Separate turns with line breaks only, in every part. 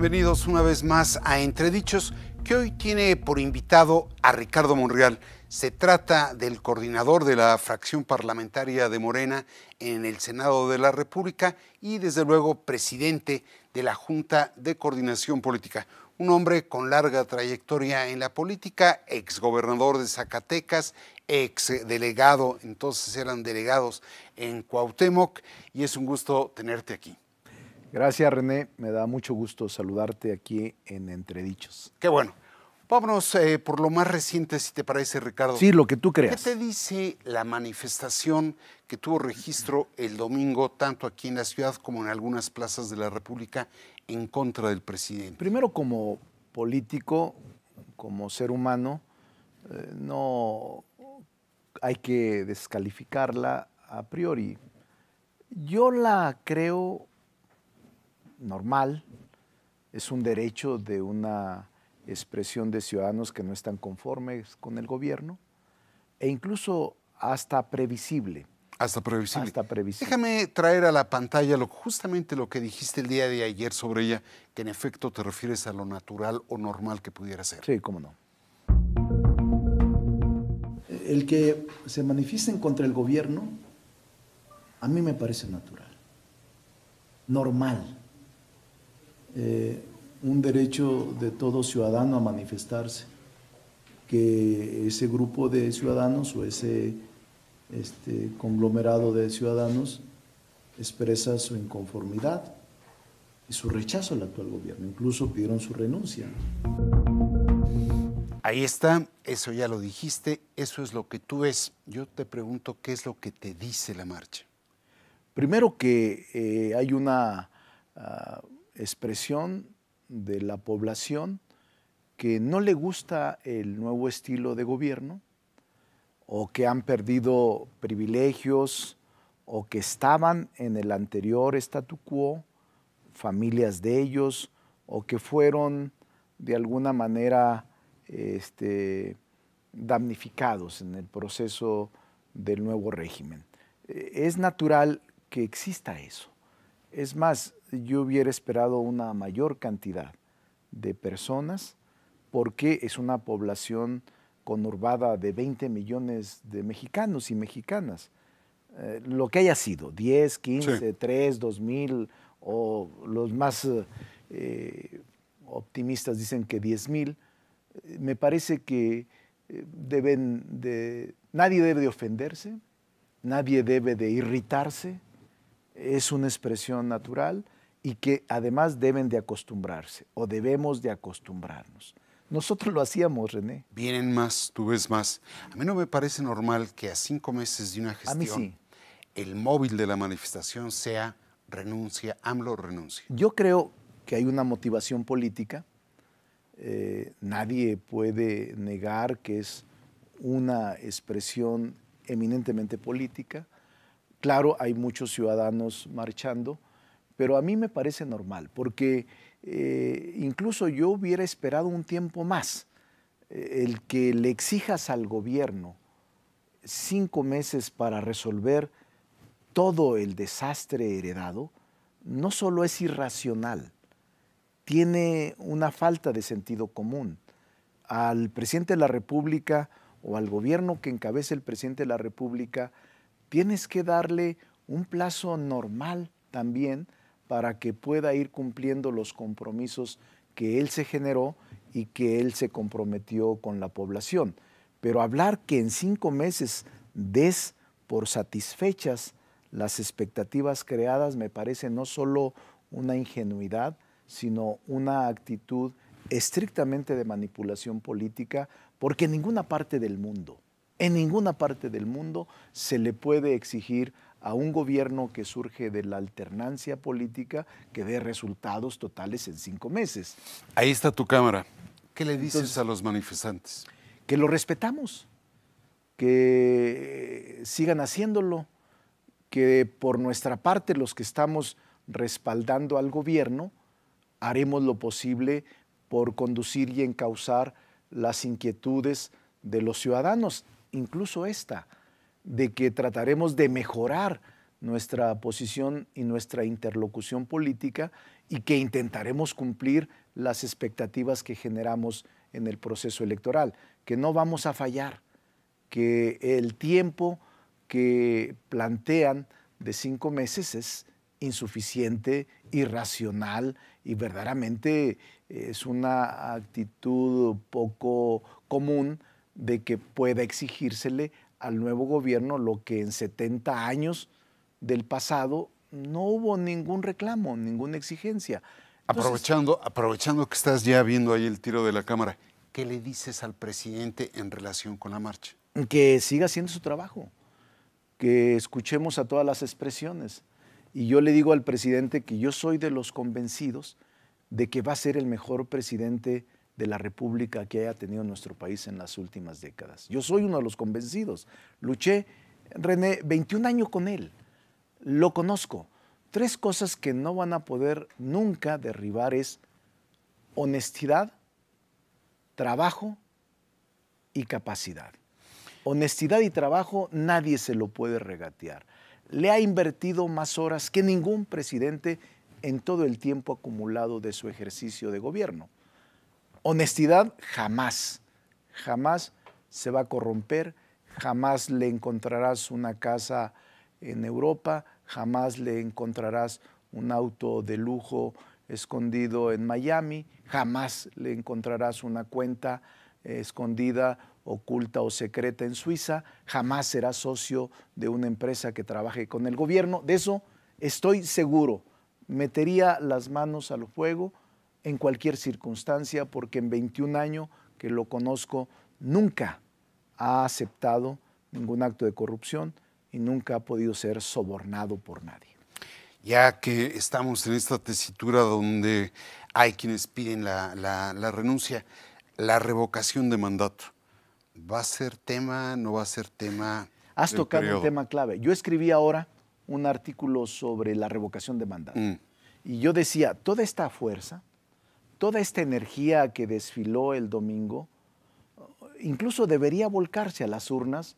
bienvenidos una vez más a Entredichos, que hoy tiene por invitado a Ricardo Monreal. Se trata del coordinador de la fracción parlamentaria de Morena en el Senado de la República y desde luego presidente de la Junta de Coordinación Política. Un hombre con larga trayectoria en la política, exgobernador de Zacatecas, exdelegado entonces eran delegados en Cuauhtémoc, y es un gusto tenerte aquí.
Gracias, René. Me da mucho gusto saludarte aquí en Entredichos.
Qué bueno. Vámonos eh, por lo más reciente, si te parece, Ricardo. Sí, lo que tú creas. ¿Qué te dice la manifestación que tuvo registro el domingo, tanto aquí en la ciudad como en algunas plazas de la República, en contra del presidente?
Primero, como político, como ser humano, eh, no hay que descalificarla a priori. Yo la creo normal, es un derecho de una expresión de ciudadanos que no están conformes con el gobierno e incluso hasta previsible. Hasta previsible. Déjame traer a la
pantalla lo, justamente lo que dijiste el día de ayer sobre ella, que en efecto te refieres a lo natural o normal que pudiera ser. Sí, cómo no.
El que se manifiesten contra el gobierno, a mí me parece natural, normal. Eh, un derecho de todo ciudadano a manifestarse, que ese grupo de ciudadanos o ese este, conglomerado de ciudadanos expresa su inconformidad y su rechazo al actual gobierno, incluso pidieron su renuncia.
Ahí está, eso ya lo dijiste, eso es lo
que tú ves. Yo te pregunto, ¿qué es lo que te dice la marcha? Primero que eh, hay una... Ah, expresión de la población que no le gusta el nuevo estilo de gobierno o que han perdido privilegios o que estaban en el anterior statu quo, familias de ellos, o que fueron de alguna manera este, damnificados en el proceso del nuevo régimen. E, es natural que exista eso. Es más, yo hubiera esperado una mayor cantidad de personas porque es una población conurbada de 20 millones de mexicanos y mexicanas. Eh, lo que haya sido, 10, 15, 3, 3, mil o los más eh, optimistas dicen que 10 mil, eh, me parece que deben de, nadie debe de ofenderse, nadie debe de irritarse, es una expresión natural y que además deben de acostumbrarse o debemos de acostumbrarnos. Nosotros lo hacíamos, René.
Vienen más, tú ves más. A mí no me parece normal que a cinco meses de una gestión a mí sí. el móvil de la manifestación sea
renuncia, AMLO renuncia. Yo creo que hay una motivación política. Eh, nadie puede negar que es una expresión eminentemente política. Claro, hay muchos ciudadanos marchando pero a mí me parece normal, porque eh, incluso yo hubiera esperado un tiempo más eh, el que le exijas al gobierno cinco meses para resolver todo el desastre heredado, no solo es irracional, tiene una falta de sentido común. Al presidente de la República o al gobierno que encabece el presidente de la República, tienes que darle un plazo normal también para que pueda ir cumpliendo los compromisos que él se generó y que él se comprometió con la población. Pero hablar que en cinco meses des por satisfechas las expectativas creadas me parece no solo una ingenuidad, sino una actitud estrictamente de manipulación política, porque en ninguna parte del mundo, en ninguna parte del mundo se le puede exigir a un gobierno que surge de la alternancia política que dé resultados totales en cinco meses. Ahí está tu cámara. ¿Qué le dices a los manifestantes? Que lo respetamos, que sigan haciéndolo, que por nuestra parte los que estamos respaldando al gobierno haremos lo posible por conducir y encauzar las inquietudes de los ciudadanos, incluso esta de que trataremos de mejorar nuestra posición y nuestra interlocución política y que intentaremos cumplir las expectativas que generamos en el proceso electoral, que no vamos a fallar, que el tiempo que plantean de cinco meses es insuficiente, irracional y verdaderamente eh, es una actitud poco común de que pueda exigírsele al nuevo gobierno lo que en 70 años del pasado no hubo ningún reclamo, ninguna exigencia.
aprovechando, aprovechando que estás ya viendo ahí el tiro de la cámara,
¿qué le dices al presidente en relación con la marcha? Que siga haciendo su trabajo, que escuchemos a todas las expresiones. Y yo le digo al presidente que yo soy de los convencidos de que va a ser el mejor presidente de la república que haya tenido nuestro país en las últimas décadas. Yo soy uno de los convencidos. Luché, René, 21 años con él. Lo conozco. Tres cosas que no van a poder nunca derribar es honestidad, trabajo y capacidad. Honestidad y trabajo nadie se lo puede regatear. Le ha invertido más horas que ningún presidente en todo el tiempo acumulado de su ejercicio de gobierno honestidad jamás, jamás se va a corromper, jamás le encontrarás una casa en Europa, jamás le encontrarás un auto de lujo escondido en Miami, jamás le encontrarás una cuenta eh, escondida, oculta o secreta en Suiza, jamás serás socio de una empresa que trabaje con el gobierno. De eso estoy seguro. Metería las manos al fuego en cualquier circunstancia, porque en 21 años que lo conozco, nunca ha aceptado ningún acto de corrupción y nunca ha podido ser sobornado por nadie.
Ya que estamos en esta tesitura donde hay quienes piden la, renuncia, la revocación de mandato,
¿va a ser tema, no va a ser tema? Has tocado un tema clave. Yo escribí ahora un artículo sobre la revocación de mandato mm. y yo decía, toda esta fuerza toda esta energía que desfiló el domingo, incluso debería volcarse a las urnas,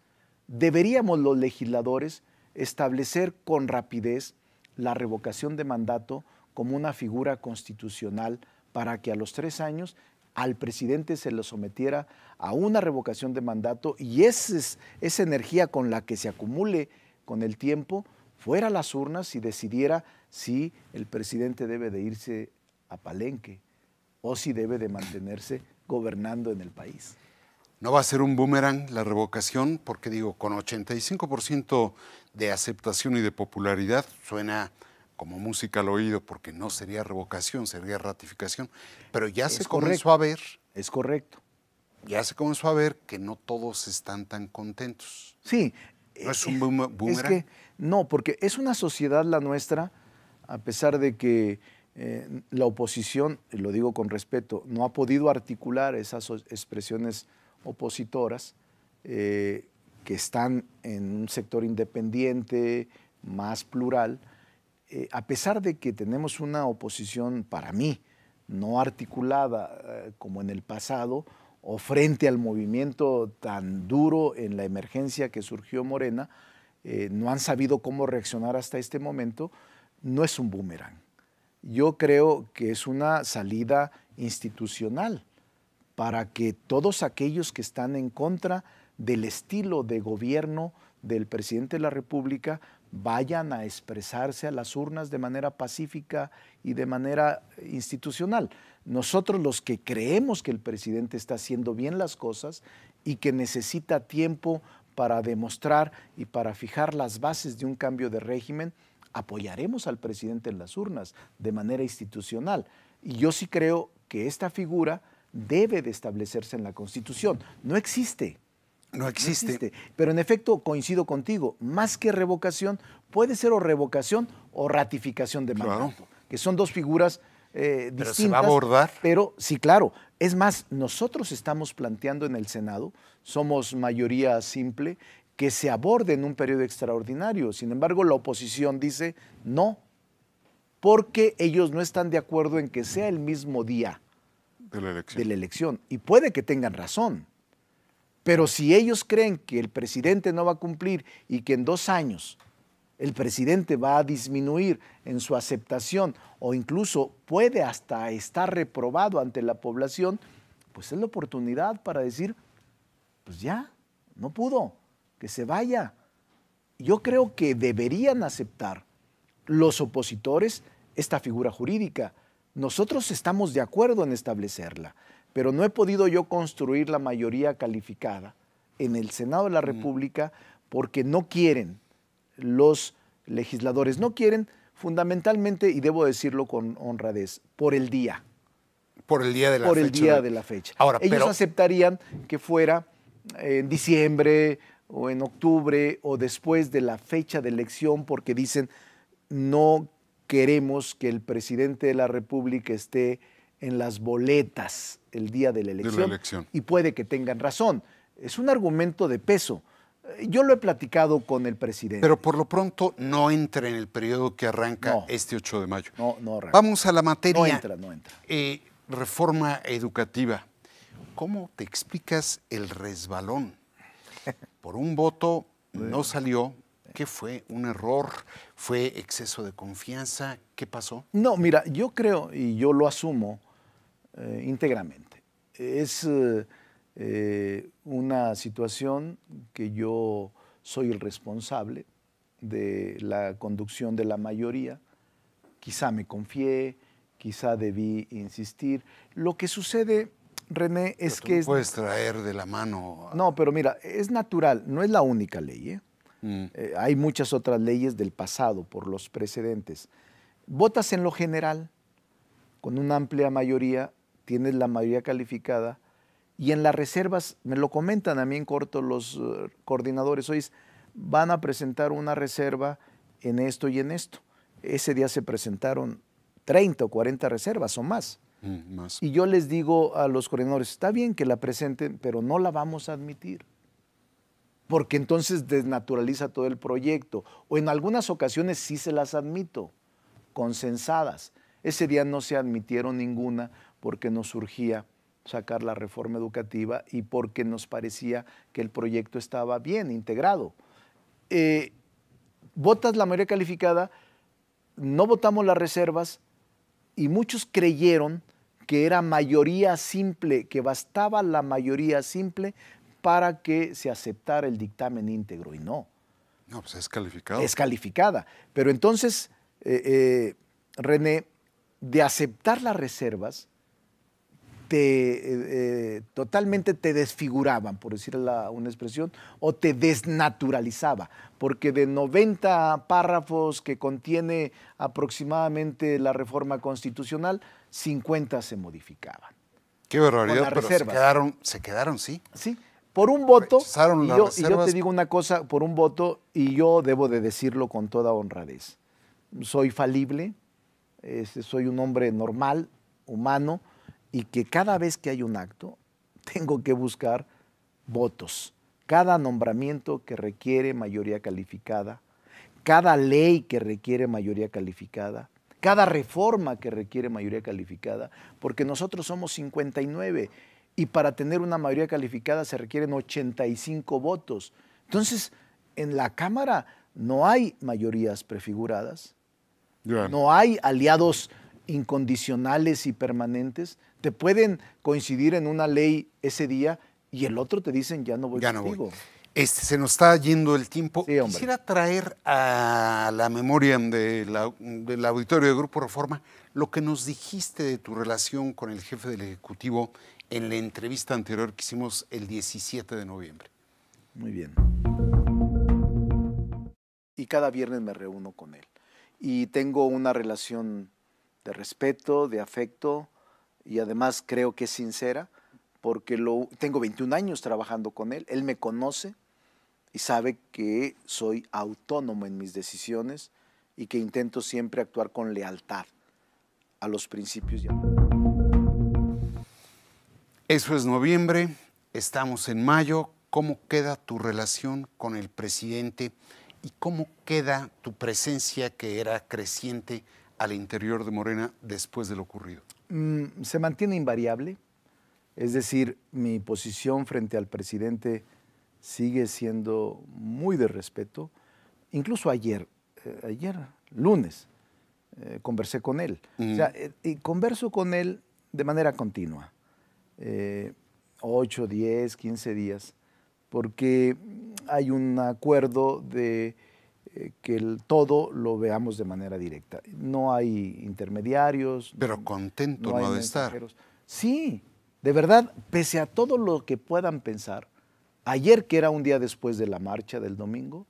deberíamos los legisladores establecer con rapidez la revocación de mandato como una figura constitucional para que a los tres años al presidente se lo sometiera a una revocación de mandato y esa energía con la que se acumule con el tiempo fuera a las urnas y decidiera si el presidente debe de irse a Palenque o si debe de mantenerse gobernando en el país.
No va a ser un boomerang la revocación, porque digo, con 85% de aceptación y de popularidad suena como música al oído, porque no sería revocación, sería ratificación. Pero ya se comenzó a ver. Es correcto. Ya se comenzó a ver que no todos están tan contentos.
Sí. ¿No es eh, un boomerang? no, porque es una sociedad la nuestra, a pesar de que eh, la oposición, lo digo con respeto, no ha podido articular esas expresiones opositoras eh, que están en un sector independiente, más plural, eh, a pesar de que tenemos una oposición, para mí, no articulada como en el pasado, o frente al movimiento tan duro en la emergencia que surgió Morena, no han sabido cómo reaccionar hasta este momento, no es un boomerang yo creo que es una salida institucional para que todos aquellos que están en contra del estilo de gobierno del presidente de la República vayan a expresarse a las urnas de manera pacífica y de manera institucional. Nosotros los que creemos que el presidente está haciendo bien las cosas y que necesita tiempo para demostrar y para fijar las bases de un cambio de régimen, apoyaremos al presidente en las urnas de manera institucional. Y yo sí creo que esta figura debe de establecerse en la Constitución. No existe. No existe. Pero en efecto, coincido contigo, más que revocación, puede ser o revocación o ratificación de mandato, que son dos figuras distintas. Eh, Pero se va a abordar. Pero sí, claro. Es más, nosotros estamos planteando en el Senado, somos mayoría simple, que se aborde en un periodo extraordinario. Sin embargo, la oposición dice no, porque ellos no están de acuerdo en que sea el mismo día de la elección. De la elección. Y puede que tengan razón, pero si ellos creen que el presidente no va a cumplir y que en dos años el presidente va a disminuir en su aceptación o incluso puede hasta estar reprobado ante la población, pues es la oportunidad para decir, pues ya, no pudo, que se vaya. Yo creo que deberían aceptar los opositores esta figura jurídica. Nosotros estamos de acuerdo en establecerla, pero no he podido yo construir la mayoría calificada en el Senado de la mm. República porque no quieren los legisladores, no quieren fundamentalmente, y debo decirlo con honradez, por el día.
Por el día de la fecha. el día de la
fecha. Ahora, Ellos aceptarían que fuera en diciembre o en octubre o después de la fecha de elección porque dicen no queremos que el presidente de la República esté en las boletas el día de la elección. Y puede que tengan razón. Es un argumento de peso. Yo lo he platicado con el presidente. Pero
por lo pronto no entra en el periodo que arranca este 8 de mayo.
No, no Vamos a la materia. No entra,
no entra. Eh, reforma educativa. ¿Cómo te explicas el resbalón por un voto no salió. ¿Qué fue? ¿Un error? ¿Fue exceso de confianza? ¿Qué pasó?
No, mira, yo creo, y yo lo asumo eh, íntegramente, es eh, eh, una situación que yo soy el responsable de la conducción de la mayoría. Quizá me confié, quizá debí insistir. Lo que sucede René, es que... No puedes traer de la mano... No, pero mira, es natural, no es la única ley. ¿eh? Mm. Eh, hay muchas otras leyes del pasado por los precedentes. Votas en lo general, con una amplia mayoría, tienes la mayoría calificada, y en las reservas, me lo comentan a mí en corto los eh, coordinadores, hoy van a presentar una reserva en esto y en esto. Ese día se presentaron 30 o 40 reservas o más.
Mm, y
yo les digo a los coordinadores, está bien que la presenten, pero no la vamos a admitir porque entonces desnaturaliza todo el proyecto. O en algunas ocasiones sí se las admito, consensadas. Ese día no se admitieron ninguna porque nos surgía sacar la reforma educativa y porque nos parecía que el proyecto estaba bien integrado. Eh, votas la mayoría calificada, no votamos las reservas, y muchos creyeron que era mayoría simple, que bastaba la mayoría simple para que se aceptara el dictamen íntegro y no. No, pues es calificada. Es calificada. Pero entonces, eh, eh, René, de aceptar las reservas, eh, eh, totalmente te desfiguraban, por decir una expresión, o te desnaturalizaba, porque de 90 párrafos que contiene aproximadamente la reforma constitucional, 50 se modificaban. Qué
barbaridad, pero se quedaron,
se quedaron, sí. Sí, por un voto, y yo, y yo te digo una cosa, por un voto, y yo debo de decirlo con toda honradez, soy falible, este, soy un hombre normal, humano, y que cada vez que hay un acto tengo que buscar votos. Cada nombramiento que requiere mayoría calificada, cada ley que requiere mayoría calificada, cada reforma que requiere mayoría calificada, porque nosotros somos 59 y para tener una mayoría calificada se requieren 85 votos. Entonces, en la Cámara no hay mayorías prefiguradas, no hay aliados incondicionales y permanentes, te pueden coincidir en una ley ese día y el otro te dicen ya no voy ya contigo. No este, se nos está
yendo el tiempo. Quisiera traer a la memoria de del auditorio de Grupo Reforma lo que nos dijiste de tu relación con el jefe del Ejecutivo en la entrevista anterior que hicimos el 17 de noviembre. Muy bien.
Y cada viernes me reúno con él. Y tengo una relación de respeto, de afecto y además creo que es sincera porque lo, tengo 21 años trabajando con él, él me conoce y sabe que soy autónomo en mis decisiones y que intento siempre actuar con lealtad a los principios.
Eso es noviembre, estamos en mayo. ¿Cómo queda tu relación con el presidente y cómo queda tu presencia que era creciente? al interior de Morena después de lo ocurrido?
Mm, se mantiene invariable, es decir, mi posición frente al presidente sigue siendo muy de respeto. Incluso ayer, eh, ayer, lunes, eh, conversé con él. Eh, y converso con él de manera continua, 8, 10, 15 días, porque hay un acuerdo de eh, que todo lo veamos de manera directa. No hay intermediarios. Pero contento no, de estar. Sí, de verdad, pese a todo lo que puedan pensar, ayer que era un día después de la marcha del domingo,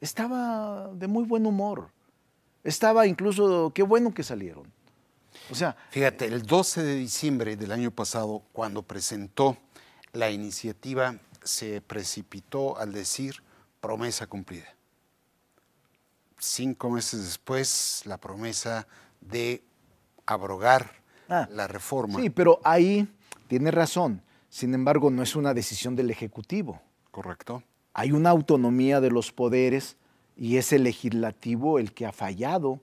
estaba de muy buen humor. Estaba incluso, qué bueno que salieron. O sea, fíjate, el 12 de diciembre del año pasado,
cuando presentó la iniciativa, se precipitó al decir promesa cumplida cinco meses después la promesa
de abrogar ah. la reforma. Sí, pero ahí tiene razón. Sin embargo, no es una decisión del Ejecutivo. Correcto. Hay una autonomía de los poderes y es el legislativo el que ha fallado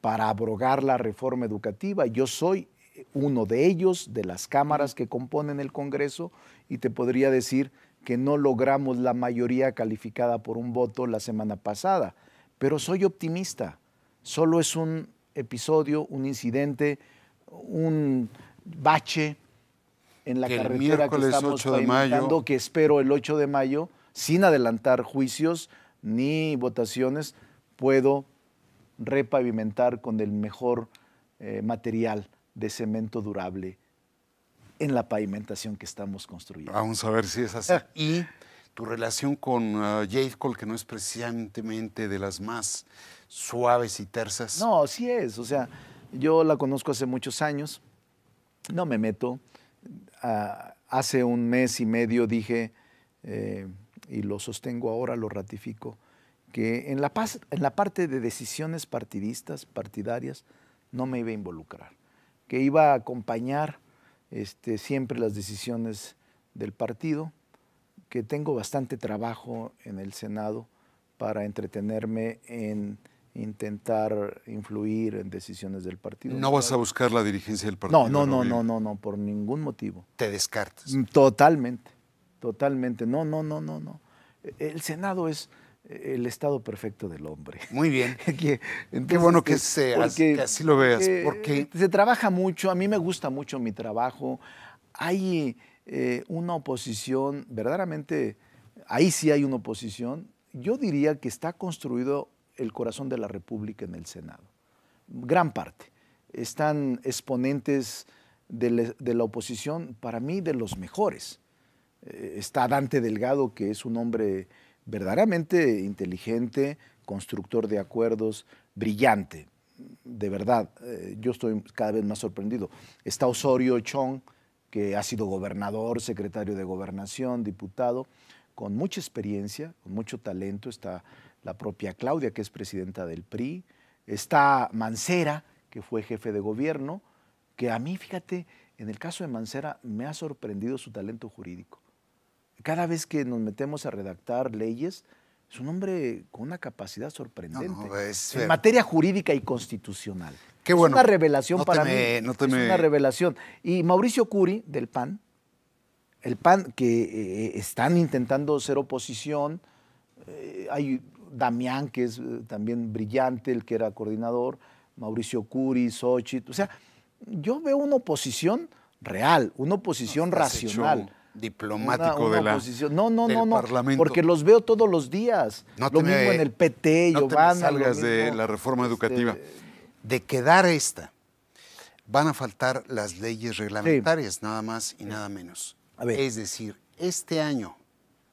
para abrogar la reforma educativa. Yo soy uno de ellos, de las cámaras que componen el Congreso, y te podría decir que no logramos la mayoría calificada por un voto la semana pasada pero soy optimista. Solo es un episodio, un incidente, un bache en la carretera que estamos 8 de mayo. que espero el 8 de mayo, sin adelantar juicios ni votaciones, puedo repavimentar con el mejor eh, material de cemento durable en la pavimentación que estamos construyendo.
Vamos a ver si es así. Ah, y tu relación con uh,
Cole, que no es precisamente de las más suaves y tersas. No, sí es. O sea, yo la conozco hace muchos años, no me meto. Ah, hace un mes y medio dije, eh, y lo sostengo ahora, lo ratifico, que en la, paz, en la parte de decisiones partidistas, partidarias, no me iba a involucrar, que iba a acompañar este, siempre las decisiones del partido que tengo bastante trabajo en el Senado para entretenerme en intentar influir en decisiones del partido. ¿No vas a buscar la dirigencia del partido? No, no, no, no, no, no, por ningún motivo. ¿Te descartas? Mm, totalmente, totalmente. No, no, no, no, no. E-, el Senado es el estado perfecto del hombre. Muy bien. Qué bueno que, seas, así lo veas. Eh, se trabaja mucho, a mí me gusta mucho mi trabajo. Hay eh, una oposición, verdaderamente, ahí sí hay una oposición, yo diría que está construido el corazón de la República en el Senado, gran parte. Están exponentes de, la oposición, para mí, de los mejores. Eh, está Dante Delgado, que es un hombre verdaderamente inteligente, constructor de acuerdos, brillante. De verdad, eh, yo estoy cada vez más sorprendido. Está Osorio Chong, que ha sido gobernador, secretario de gobernación, diputado, con mucha experiencia, con mucho talento. Está la propia Claudia, que es presidenta del PRI. Está Mancera, que fue jefe de gobierno, que a mí, fíjate, en el caso de Mancera me ha sorprendido su talento jurídico. Cada vez que nos metemos a redactar leyes, es un hombre con una capacidad sorprendente en materia jurídica y constitucional. Es una revelación para mí. es una revelación. Y Mauricio Curi, del PAN, el PAN que eh, están intentando ser oposición, eh, hay Damián, que es eh, también brillante, el que era coordinador, Mauricio Curi, Sochi, o sea, yo veo una oposición real, una oposición racional.
Diplomático de la, oposición.
No, no, no, porque los veo todos los días. No lo mismo en el PT, no Te salgas de la
reforma este, educativa de quedar esta, van a faltar las leyes reglamentarias, nada más y nada menos. Es decir, este año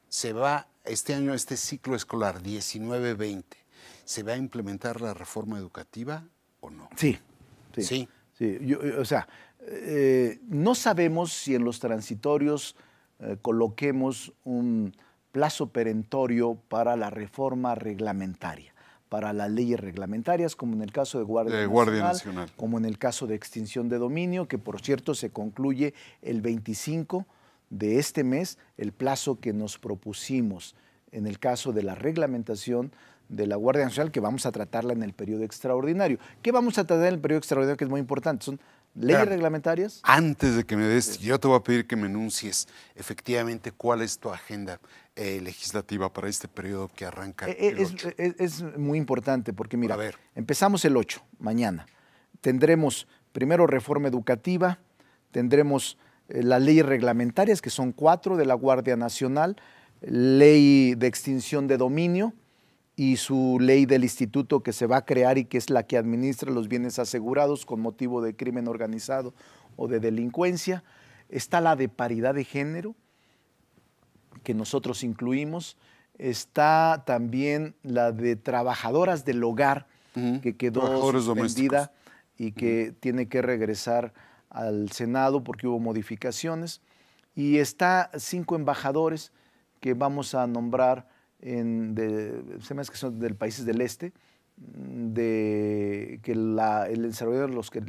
se va, este año, este ciclo escolar 19-20, ¿se va a implementar la reforma educativa o no?
Sí, sí. Sí. Eh, o sea, eh, no sabemos si en los transitorios eh, coloquemos un plazo perentorio para la reforma reglamentaria para las leyes reglamentarias, como en el caso de Guardia, Nacional, Nacional, como en el caso de extinción de dominio, que por cierto se concluye el 25 de este mes, el plazo que nos propusimos en el caso de la reglamentación de la Guardia Nacional, que vamos a tratarla en el periodo extraordinario. ¿Qué vamos a tratar en el periodo extraordinario, que es muy importante? Son leyes reglamentarias.
Antes de que me des, yo te voy a pedir que me enuncies efectivamente cuál es tu agenda eh, legislativa para este periodo
que arranca. Eh, eh, es, es, muy importante porque, mira, empezamos el 8, mañana. Tendremos primero reforma educativa, tendremos las leyes reglamentarias, que son cuatro, de la Guardia Nacional, ley de extinción de dominio, y su ley del instituto que se va a crear y que es la que administra los bienes asegurados con motivo de crimen organizado o de delincuencia. Está la de paridad de género, que nosotros incluimos. Está también la de trabajadoras del hogar, que quedó suspendida y que tiene que regresar al Senado porque hubo modificaciones. Y está cinco embajadores que vamos a nombrar de, se que son del países del este, mm, de que el desarrollador los que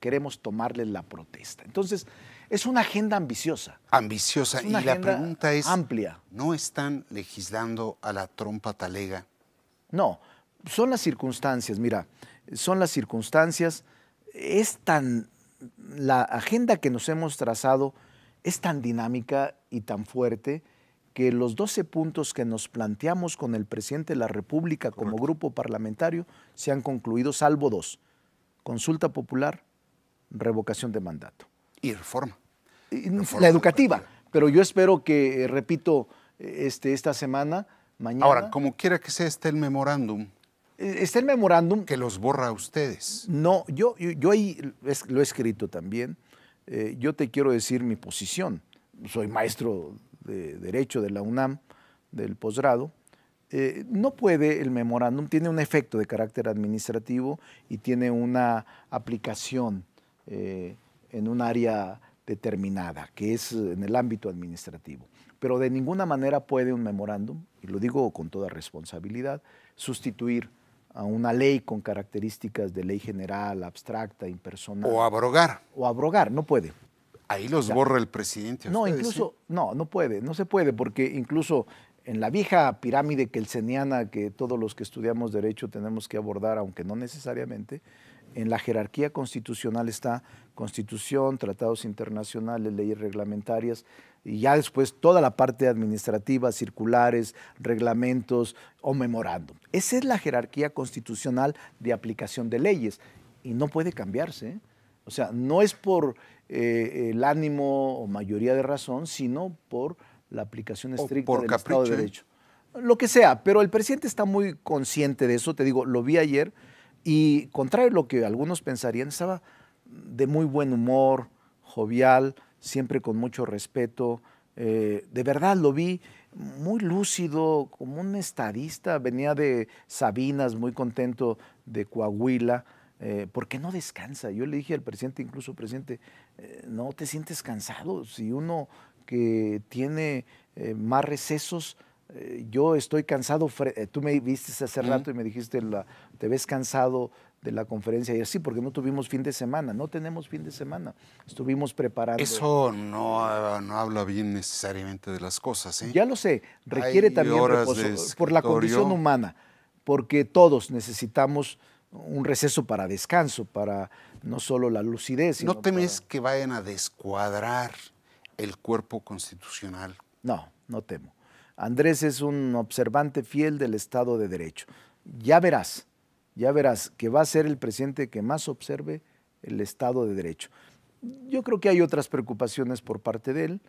queremos tomarle la protesta. Entonces, es una agenda ambiciosa. Ambiciosa. Y la pregunta es... Amplia. ¿No están legislando a la trompa talega? No, son las circunstancias, mira, son las circunstancias. Es tan... La agenda que nos hemos trazado es tan dinámica y tan fuerte que los 12 puntos que nos planteamos con el presidente de la República como grupo parlamentario se han concluido, salvo dos. Consulta popular, revocación de mandato. Y reforma. la educativa. Pero yo espero que, eh, repito, este, esta semana, mañana... Ahora, como quiera que sea, esté el memorándum. E, está el memorándum. Que los borra a ustedes. No, yo, yo, ahí lo he escrito también. Eh, yo te quiero decir mi posición. Soy maestro de Derecho de la UNAM, del posgrado, eh, no puede el memorándum, tiene un efecto de carácter administrativo y tiene una aplicación eh, en un área determinada, que es en el ámbito administrativo. Pero de ninguna manera puede un memorándum, y lo digo con toda responsabilidad, sustituir a una ley con características de ley general, abstracta, impersonal. O abrogar. O abrogar, no puede, Ahí los borra el presidente. No, incluso, no, no puede, no se puede, porque incluso en la vieja pirámide kelseniana que todos los que estudiamos derecho tenemos que abordar, aunque no necesariamente, en la jerarquía constitucional está constitución, tratados internacionales, leyes reglamentarias y ya después toda la parte administrativa, circulares, reglamentos o memorándum. Esa es la jerarquía constitucional de aplicación de leyes y no puede cambiarse. ¿eh? O sea, no es por eh, el ánimo o mayoría de razón, sino por la aplicación estricta del Estado de Derecho. Lo que sea, pero el presidente está muy consciente de eso, te digo, lo vi ayer y contrario a lo que algunos pensarían, estaba de muy buen humor, jovial, siempre con mucho respeto. Eh, de verdad lo vi muy lúcido, como un estadista, venía de Sabinas, muy contento de Coahuila, eh, porque no descansa. Yo le dije al presidente, incluso presidente, eh, no te sientes cansado. Si uno que tiene eh, más recesos, eh, yo estoy cansado, tú me viste hace rato y me dijiste, te ves cansado de la conferencia y así, porque no tuvimos fin de semana, no tenemos fin de semana, estuvimos preparando. Eso
no, ah, no habla bien necesariamente de las cosas. Ya lo sé, requiere también reposo por la condición
humana, porque todos necesitamos un receso para descanso, para no solo la lucidez. ¿No temes que vayan a descuadrar el cuerpo constitucional? No, no temo. Andrés es un observante fiel del Estado de Derecho. Ya verás, ya verás que va a ser el presidente que más observe el Estado de Derecho. Yo creo que hay otras preocupaciones por parte de él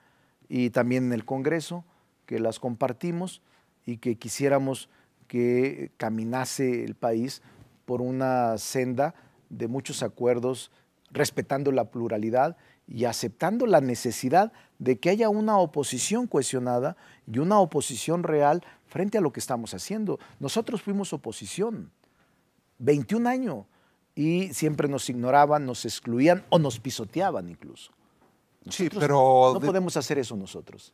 y también en el Congreso que las compartimos y que quisiéramos que caminase el país por una senda de muchos acuerdos respetando la pluralidad y aceptando la necesidad de que haya una oposición cohesionada y una oposición real frente a lo que estamos haciendo. Nosotros fuimos oposición, 21 años, y siempre nos ignoraban, nos excluían o nos pisoteaban incluso. sí, pero... No podemos hacer eso nosotros.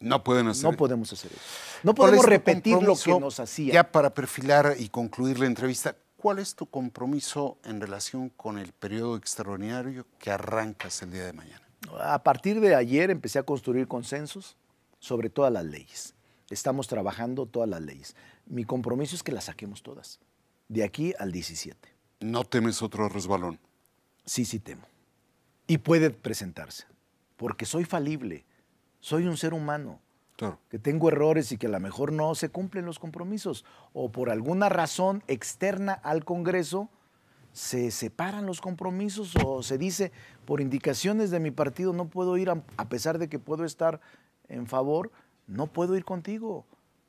No pueden hacer No
podemos hacer eso. No podemos repetir lo que nos hacían.
Ya para perfilar y concluir la entrevista, ¿Cuál es tu compromiso en relación
con el periodo extraordinario que arrancas el día de mañana? A partir de ayer empecé a construir consensos sobre todas las leyes. Estamos trabajando todas las leyes. Mi compromiso es que las saquemos todas, de aquí al 17. ¿No temes otro resbalón? Sí, sí temo. Y puede presentarse, porque soy falible, soy un ser humano, que tengo errores y que a lo mejor no se cumplen los compromisos o por alguna razón externa al Congreso se separan los compromisos o se dice por indicaciones de mi partido no puedo ir a, pesar de que puedo estar en favor, no puedo ir contigo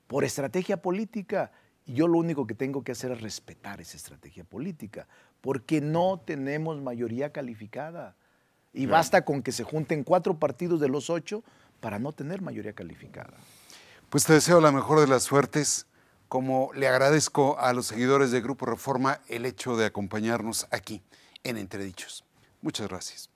por estrategia política y yo lo único que tengo que hacer es respetar esa estrategia política porque no tenemos mayoría calificada. Y basta con que se junten cuatro partidos de los ocho para no tener mayoría calificada.
Pues te deseo la mejor de las suertes, como le agradezco a los seguidores de Grupo Reforma el hecho de acompañarnos aquí en Entredichos. Muchas gracias.